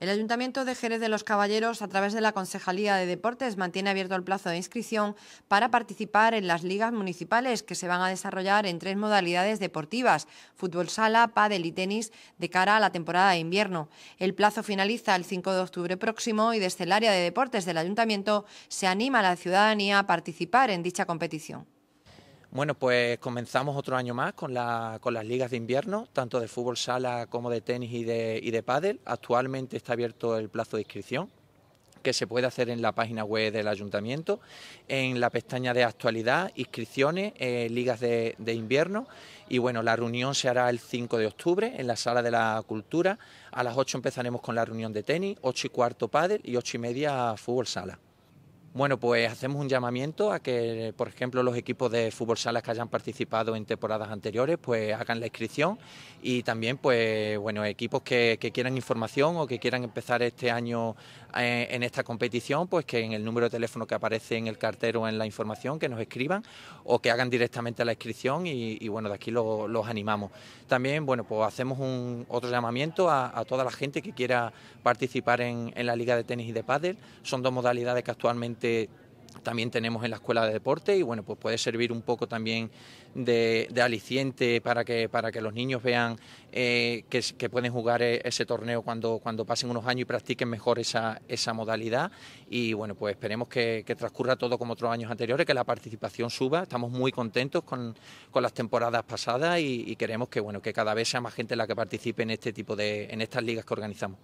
El Ayuntamiento de Jerez de los Caballeros, a través de la Concejalía de Deportes, mantiene abierto el plazo de inscripción para participar en las ligas municipales que se van a desarrollar en tres modalidades deportivas, fútbol sala, pádel y tenis, de cara a la temporada de invierno. El plazo finaliza el 5 de octubre próximo y desde el área de deportes del Ayuntamiento se anima a la ciudadanía a participar en dicha competición. Bueno, pues comenzamos otro año más con, las ligas de invierno, tanto de fútbol sala como de tenis y de, pádel. Actualmente está abierto el plazo de inscripción, que se puede hacer en la página web del ayuntamiento, en la pestaña de actualidad, inscripciones, eh, ligas de, de, invierno. Y bueno, la reunión se hará el 5 de octubre en la sala de la cultura. A las 8 empezaremos con la reunión de tenis, 8 y cuarto pádel y 8 y media fútbol sala. Bueno, pues hacemos un llamamiento a que, por ejemplo, los equipos de fútbol salas que hayan participado en temporadas anteriores, pues hagan la inscripción y también, pues, bueno, equipos que, quieran información o que quieran empezar este año eh, en esta competición, pues que en el número de teléfono que aparece en el cartero en la información, que nos escriban o que hagan directamente la inscripción y, bueno, de aquí los animamos. También, bueno, pues hacemos un, otro llamamiento a, toda la gente que quiera participar en, en la Liga de Tenis y de Pádel. Son dos modalidades que actualmente también tenemos en la escuela de deporte y bueno pues puede servir un poco también de, aliciente para que para que los niños vean eh, que, pueden jugar eh, ese torneo cuando cuando pasen unos años y practiquen mejor esa, esa modalidad y bueno pues esperemos que, transcurra todo como otros años anteriores que la participación suba estamos muy contentos con, con las temporadas pasadas y, y, queremos que bueno que cada vez sea más gente la que participe en este tipo de en estas ligas que organizamos